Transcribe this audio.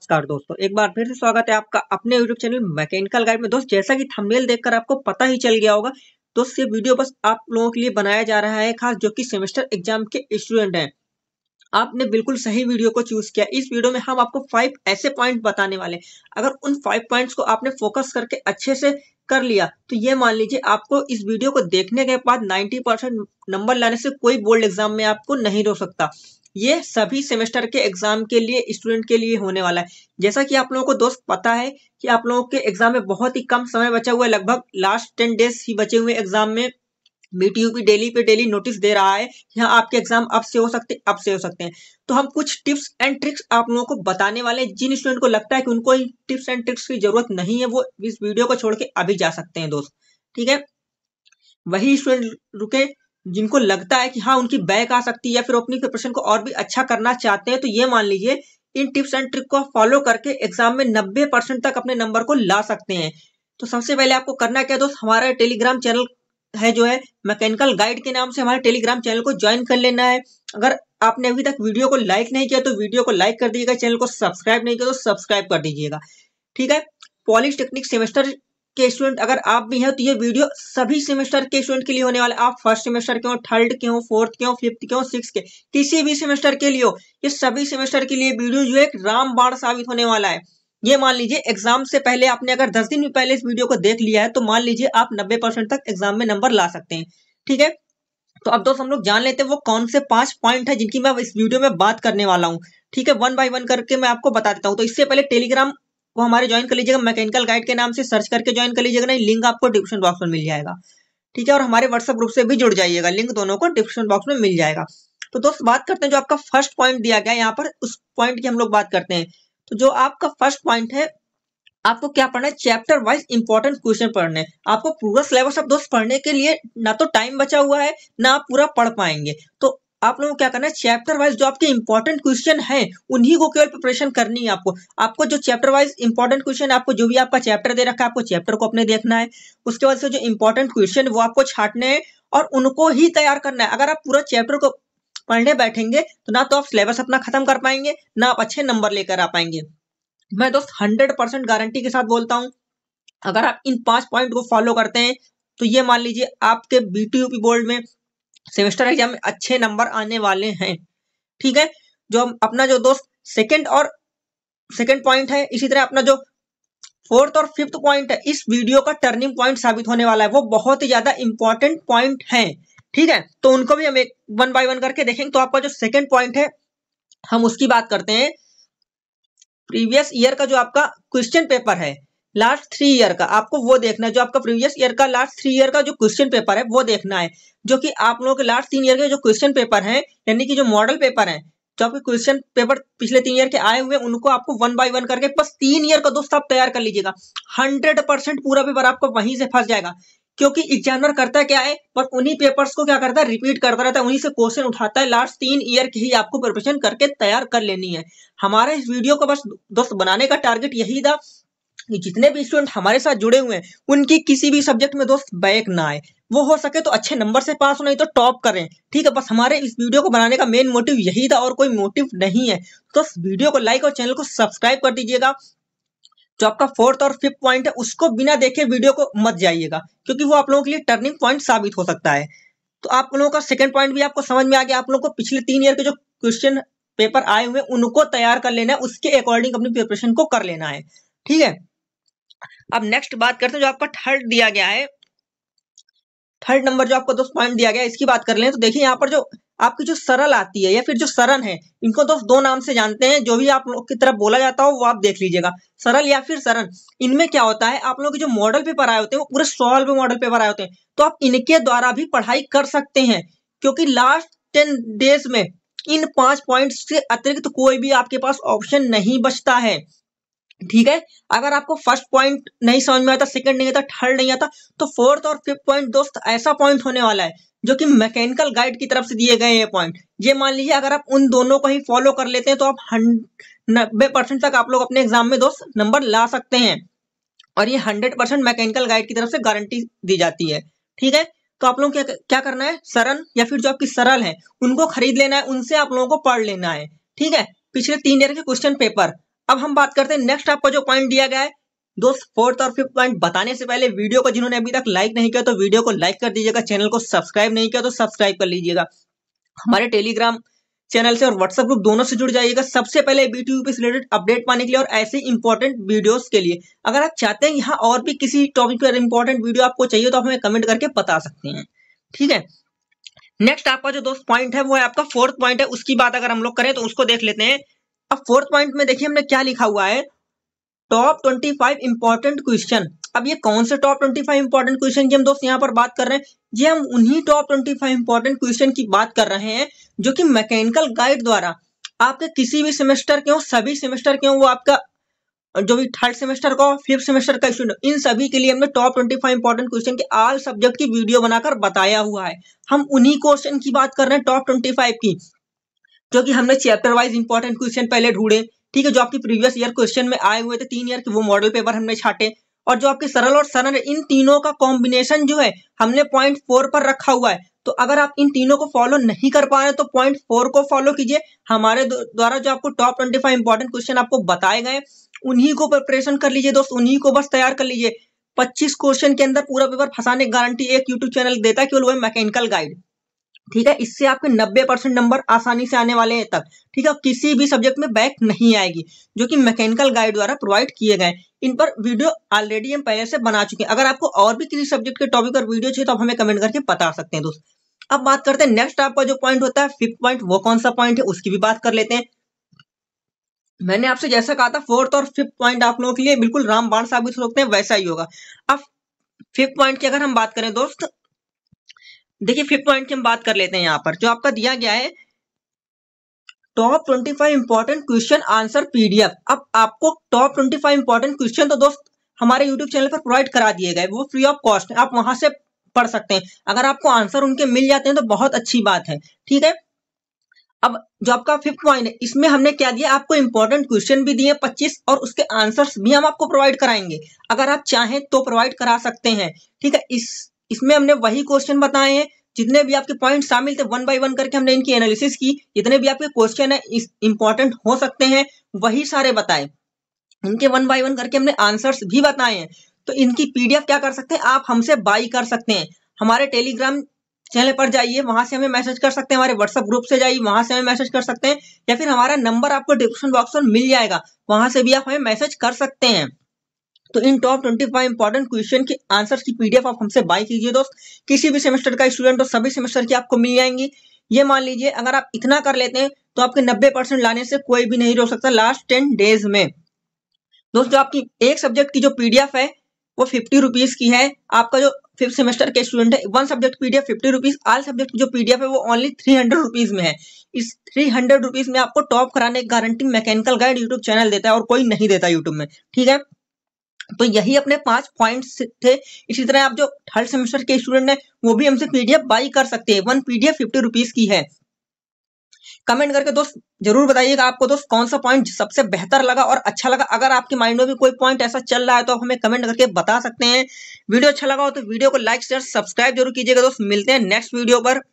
नमस्कार दोस्तों एक बार फिर से स्वागत है आपका अपने YouTube चैनल मैकेनिकल गाइड में दोस्त जैसा कि थंबनेल देखकर आपको पता ही चल गया होगा दोस्त ये वीडियो बस आप लोगों के लिए बनाया जा रहा है खास जो कि सेमेस्टर एग्जाम के स्टूडेंट हैं आपने बिल्कुल सही वीडियो को चूज किया इस वीडियो में हम आपको फाइव ऐसे पॉइंट बताने वाले अगर उन फाइव पॉइंट को आपने फोकस करके अच्छे से कर लिया तो ये मान लीजिए आपको इस वीडियो को देखने के बाद 90 नंबर लाने से कोई बोर्ड एग्जाम में आपको नहीं रो सकता ये सभी सेमेस्टर के एग्जाम के लिए स्टूडेंट के लिए होने वाला है जैसा कि आप लोगों को दोस्त पता है कि आप लोगों के एग्जाम में बहुत ही कम समय बचा हुआ है लगभग लास्ट टेन डेज ही बचे हुए एग्जाम में बीटीयू भी डेली पे डेली नोटिस दे रहा है यहाँ आपके एग्जाम अब से हो सकते अब से हो सकते हैं तो हम कुछ टिप्स एंड ट्रिक्स आप लोगों को बताने वाले हैं जिन स्टूडेंट को लगता है कि उनको टिप्स एंड ट्रिक्स की जरूरत नहीं है वो इस वीडियो को छोड़ के अभी जा सकते हैं दोस्त ठीक है वही स्टूडेंट रुके जिनको लगता है कि हाँ उनकी बैक आ सकती है या फिर अपनी प्रिपरेशन को और भी अच्छा करना चाहते हैं तो ये मान लीजिए इन टिप्स एंड ट्रिक को फॉलो करके एग्जाम में नब्बे परसेंट तक अपने नंबर को ला सकते हैं तो सबसे पहले आपको करना क्या दोस्त हमारा टेलीग्राम चैनल है जो है मैकेनिकल गाइड के नाम से हमारे टेलीग्राम चैनल को ज्वाइन कर लेना है अगर आपने अभी तक वीडियो को लाइक नहीं किया तो वीडियो को लाइक कर दीजिएगा चैनल को सब्सक्राइब नहीं किया तो सब्सक्राइब कर दीजिएगा ठीक है पॉलिश टेक्निक सेमेस्टर के स्टूडेंट अगर आप भी हैं तो ये वीडियो सभी सेमेस्टर के स्टूडेंट के लिए होने वाला आप फर्स्ट सेमेस्टर के हो थर्ड के हो फोर्थ के हो फिफ्थ के हो सिक्स के किसी भी सेमेस्टर के लिए हो ये सभी सेमेस्टर के लिए वीडियो जो एक रामबाण साबित होने वाला है ये मान लीजिए एग्जाम से पहले आपने अगर दस दिन भी पहले इस वीडियो को देख लिया है तो मान लीजिए आप नब्बे परसेंट तक एग्जाम में नंबर ला सकते हैं ठीक है तो अब दोस्त हम लोग जान लेते हैं वो कौन से पांच पॉइंट है जिनकी मैं इस वीडियो में बात करने वाला हूँ ठीक है वन बाय वन करके मैं आपको बता देता हूँ तो इससे पहले टेलीग्राम वो हमारे ज्वाइन कर लीजिएगा मैकेनिकल गाइड के नाम से सर्च करके ज्वाइन कर लीजिएगा नहीं लिंक आपको डिस्क्रिप्शन बॉक्स में मिल जाएगा ठीक है और हमारे व्हाट्सअप ग्रुप से भी जुड़ जाइएगा लिंक दोनों को डिस्क्रिप्शन बॉक्स में मिल जाएगा तो दोस्त बात करते हैं जो आपका फर्स्ट पॉइंट दिया गया यहाँ पर उस पॉइंट की हम लोग बात करते हैं तो जो आपका फर्स्ट पॉइंट है आपको क्या पढ़ना है चैप्टर वाइज इंपॉर्टेंट क्वेश्चन पढ़ने आपको पूरा सिलेबस आप दोस्त पढ़ने के लिए ना तो टाइम बचा हुआ है ना आप पूरा पढ़ पाएंगे तो आप लोगों को क्या करना है चैप्टर वाइज जो आपके इंपॉर्टेंट क्वेश्चन है उन्हीं को केवल प्रिपरेशन करनी है आपको आपको जो चैप्टर वाइज इंपॉर्टेंट क्वेश्चन आपको जो भी आपका चैप्टर दे रखा है आपको चैप्टर को अपने देखना है उसके बाद से जो इंपॉर्टेंट क्वेश्चन वो आपको छाटने हैं और उनको ही तैयार करना है अगर आप पूरा चैप्टर को पढ़ने बैठेंगे तो ना तो आप सिलेबस अपना खत्म कर पाएंगे ना आप अच्छे नंबर लेकर आ पाएंगे मैं दोस्त हंड्रेड परसेंट गारंटी के साथ बोलता हूँ अगर आप इन पांच पॉइंट को फॉलो करते हैं तो ये मान लीजिए आपके बीटीयूपी बोर्ड में सेमेस्टर एग्जाम में अच्छे नंबर आने वाले हैं ठीक है जो अपना जो दोस्त सेकंड और सेकंड पॉइंट है इसी तरह अपना जो फोर्थ और फिफ्थ पॉइंट है इस वीडियो का टर्निंग पॉइंट साबित होने वाला है वो बहुत ही ज्यादा इंपॉर्टेंट पॉइंट है ठीक है तो उनको भी हम एक वन बाय वन करके देखेंगे तो आपका जो सेकंड पॉइंट है हम उसकी बात करते हैं प्रीवियस ईयर का जो आपका क्वेश्चन पेपर है लास्ट थ्री ईयर का आपको वो देखना है जो आपका प्रीवियस ईयर का लास्ट थ्री ईयर का जो क्वेश्चन पेपर है वो देखना है जो कि आप लोगों के लास्ट तीन ईयर के जो क्वेश्चन पेपर हैं यानी कि जो मॉडल पेपर हैं जो आपके क्वेश्चन पेपर पिछले तीन ईयर के आए हुए उनको आपको वन बाय वन करके बस तीन ईयर का दोस्त आप तैयार कर लीजिएगा हंड्रेड परसेंट पूरा पेपर आपको वहीं से फंस जाएगा क्योंकि एग्जामिनर करता क्या है बस उन्हीं पेपर्स को क्या करता है रिपीट करता रहता है उन्हीं से क्वेश्चन उठाता है लास्ट तीन ईयर की ही आपको प्रिपरेशन करके तैयार कर लेनी है हमारे इस वीडियो को बस दोस्त बनाने का टारगेट यही था कि जितने भी स्टूडेंट हमारे साथ जुड़े हुए हैं उनकी किसी भी सब्जेक्ट में दोस्त बैक ना आए वो हो सके तो अच्छे नंबर से पास हो नहीं तो टॉप करें ठीक है बस हमारे इस वीडियो को बनाने का मेन मोटिव यही था और कोई मोटिव नहीं है तो वीडियो को लाइक और चैनल को सब्सक्राइब कर दीजिएगा जो आपका फोर्थ और फिफ्थ पॉइंट है उसको बिना देखे वीडियो को मत जाइएगा क्योंकि वो आप लोगों के लिए टर्निंग पॉइंट साबित हो सकता है तो आप लोगों का सेकंड पॉइंट भी आपको समझ में आ गया आप लोगों को पिछले तीन ईयर के जो क्वेश्चन पेपर आए हुए उनको तैयार कर लेना है उसके अकॉर्डिंग अपनी प्रिपरेशन को कर लेना है ठीक है अब नेक्स्ट बात करते हैं जो आपका थर्ड दिया गया है थर्ड नंबर जो आपको दोस्त पॉइंट दिया गया है इसकी बात कर लें तो देखिए यहाँ पर जो आपकी जो सरल आती है या फिर जो सरन है इनको दोस्त तो दो नाम से जानते हैं जो भी आप लोग की तरफ बोला जाता हो वो आप देख लीजिएगा सरल या फिर सरन इनमें क्या होता है आप लोग के जो मॉडल पेपर आए होते हैं वो पूरे सॉल्व मॉडल पेपर आए होते हैं तो आप इनके द्वारा भी पढ़ाई कर सकते हैं क्योंकि लास्ट टेन डेज में इन पांच पॉइंट के अतिरिक्त तो कोई भी आपके पास ऑप्शन नहीं बचता है ठीक है अगर आपको फर्स्ट पॉइंट नहीं समझ में आता सेकंड नहीं आता थर्ड नहीं आता तो फोर्थ और फिफ्थ पॉइंट दोस्त ऐसा पॉइंट होने वाला है जो कि मैकेनिकल गाइड की तरफ से दिए गए हैं पॉइंट ये मान लीजिए अगर आप उन दोनों को ही फॉलो कर लेते हैं तो आप नब्बे परसेंट तक आप लोग अपने एग्जाम में दोस्त नंबर ला सकते हैं और ये हंड्रेड परसेंट मैकेनिकल गाइड की तरफ से गारंटी दी जाती है ठीक है तो आप लोगों क्या क्या करना है सरल या फिर जो आपकी सरल है उनको खरीद लेना है उनसे आप लोगों को पढ़ लेना है ठीक है पिछले तीन ईयर के क्वेश्चन पेपर अब हम बात करते हैं नेक्स्ट आपको जो पॉइंट दिया गया है दोस्त फोर्थ और फिफ्थ पॉइंट बताने से पहले वीडियो को जिन्होंने अभी तक लाइक नहीं किया तो वीडियो को लाइक कर दीजिएगा चैनल को सब्सक्राइब नहीं किया तो सब्सक्राइब कर लीजिएगा हमारे टेलीग्राम चैनल से और व्हाट्सएप ग्रुप दोनों से जुड़ जाइएगा सबसे पहले बीटीयू से रिलेटेड अपडेट पाने के लिए और ऐसे इंपॉर्टेंट वीडियोस के लिए अगर आप चाहते हैं यहाँ और भी किसी टॉपिक पर इंपॉर्टेंट वीडियो आपको चाहिए तो आप हमें कमेंट करके बता सकते हैं ठीक है नेक्स्ट आपका जो दोस्त पॉइंट है वो है आपका फोर्थ पॉइंट है उसकी बात अगर हम लोग करें तो उसको देख लेते हैं अब फोर्थ पॉइंट में देखिए हमने क्या लिखा हुआ है top twenty five important question अब ये कौन से top twenty five important question की हम दोस्त यहाँ पर बात कर रहे हैं ये हम उन्हीं top twenty five important question की बात कर रहे हैं जो कि मैकेनिकल गाइड द्वारा आपके किसी भी सेमेस्टर के हो सभी सेमेस्टर के हो वो आपका जो भी थर्ड सेमेस्टर का फिफ्थ सेमेस्टर का स्टूडेंट इन सभी के लिए हमने top twenty five important question के आल सब्जेक्ट की वीडियो बनाकर बताया हुआ है हम उन्हीं क्वेश्चन की बात कर रहे हैं टॉप ट्वेंटी फाइव की जो कि हमने चैप्टर वाइज इंपॉर्टेंट क्वेश्चन पहले ढूंढे ठीक है जो आपके प्रीवियस ईयर क्वेश्चन में आए हुए थे तीन ईयर के वो मॉडल पेपर हमने छाटे और जो आपके सरल और सरल इन तीनों का कॉम्बिनेशन जो है हमने पॉइंट फोर पर रखा हुआ है तो अगर आप इन तीनों को फॉलो नहीं कर पा रहे तो पॉइंट फोर को फॉलो कीजिए हमारे द्वारा जो आपको top twenty five important question आपको बताए गए उन्हीं को प्रिपरेशन कर लीजिए दोस्त उन्हीं को बस तैयार कर लीजिए पच्चीस क्वेश्चन के अंदर पूरा पेपर फंसाने की गारंटी एक यूट्यूब चैनल देता है केवल वह मैकेनिकल गाइड ठीक है इससे आपके 90 परसेंट नंबर आसानी से आने वाले हैं तक ठीक है किसी भी सब्जेक्ट में बैक नहीं आएगी जो कि मैकेनिकल गाइड द्वारा प्रोवाइड किए गए इन पर वीडियो ऑलरेडी हम पहले से बना चुके हैं अगर आपको और भी किसी सब्जेक्ट के टॉपिक पर वीडियो चाहिए तो आप हमें कमेंट करके बता सकते हैं दोस्त अब बात करते हैं नेक्स्ट आपका जो पॉइंट होता है फिफ्थ पॉइंट वो कौन सा पॉइंट है उसकी भी बात कर लेते हैं मैंने आपसे जैसा कहा था फोर्थ और फिफ्थ पॉइंट आप लोगों के लिए बिल्कुल रामबाण साबित होते हैं वैसा ही होगा अब फिफ्थ पॉइंट की अगर हम बात करें दोस्त देखिए फिफ्थ पॉइंट की हम बात कर लेते हैं यहाँ पर जो आपका दिया गया है top twenty five important question answer PDF अब आपको top twenty five important question तो दोस्त हमारे यूट्यूब चैनल पर प्रोवाइड करा दिए गए वो फ्री ऑफ कॉस्ट है आप वहां से पढ़ सकते हैं अगर आपको आंसर उनके मिल जाते हैं तो बहुत अच्छी बात है ठीक है अब जो आपका फिफ्थ पॉइंट है इसमें हमने क्या दिया आपको इंपॉर्टेंट क्वेश्चन भी दिए 25 और उसके आंसर्स भी हम आपको प्रोवाइड कराएंगे अगर आप चाहें तो प्रोवाइड करा सकते हैं ठीक है इस इसमें हमने वही क्वेश्चन बताए हैं जितने भी आपके पॉइंट शामिल थे वन बाय वन करके हमने इनकी एनालिसिस की जितने भी आपके क्वेश्चन है इंपॉर्टेंट हो सकते हैं वही सारे बताए इनके वन बाय वन करके हमने आंसर्स भी बताए हैं तो इनकी पीडीएफ क्या कर सकते हैं आप हमसे बाई कर सकते हैं हमारे टेलीग्राम चैनल पर जाइए वहां से हमें मैसेज कर सकते हैं हमारे व्हाट्सएप ग्रुप से जाइए वहां से हमें मैसेज कर सकते हैं या फिर हमारा नंबर आपको डिस्क्रिप्शन बॉक्स में मिल जाएगा वहां से भी आप हमें मैसेज कर सकते हैं तो इन top twenty five important question के आंसर्स की पीडीएफ आप हमसे बाय कीजिए दोस्त किसी भी सेमेस्टर का स्टूडेंट तो सभी सेमेस्टर की आपको मिल जाएंगी ये मान लीजिए अगर आप इतना कर लेते हैं तो आपके नब्बे परसेंट लाने से कोई भी नहीं रोक सकता लास्ट टेन डेज में दोस्तों आपकी एक सब्जेक्ट की जो पीडीएफ है वो फिफ्टी रुपीज की है आपका जो फिफ्थ सेमेस्टर के स्टूडेंट है one subject PDF fifty rupees all subject की जो पीडीएफ है वो ओनली थ्री हंड्रेड रुपीज में है इस थ्री हंड्रेड रुपीज में आपको टॉप कराने की guarantee mechanical guide YouTube channel देता है और कोई नहीं देता यूट्यूब में ठीक है तो यही अपने पांच पॉइंट्स थे इसी तरह आप जो थर्ड सेमेस्टर के स्टूडेंट हैं वो भी हमसे पीडीएफ बाई कर सकते हैं वन पीडीएफ फिफ्टी रुपीज की है कमेंट करके दोस्त जरूर बताइएगा आपको दोस्त कौन सा पॉइंट सबसे बेहतर लगा और अच्छा लगा अगर आपके माइंड में भी कोई पॉइंट ऐसा चल रहा है तो आप हमें कमेंट करके बता सकते हैं वीडियो अच्छा लगा हो तो वीडियो को लाइक शेयर सब्सक्राइब जरूर कीजिएगा दोस्त मिलते हैं नेक्स्ट वीडियो पर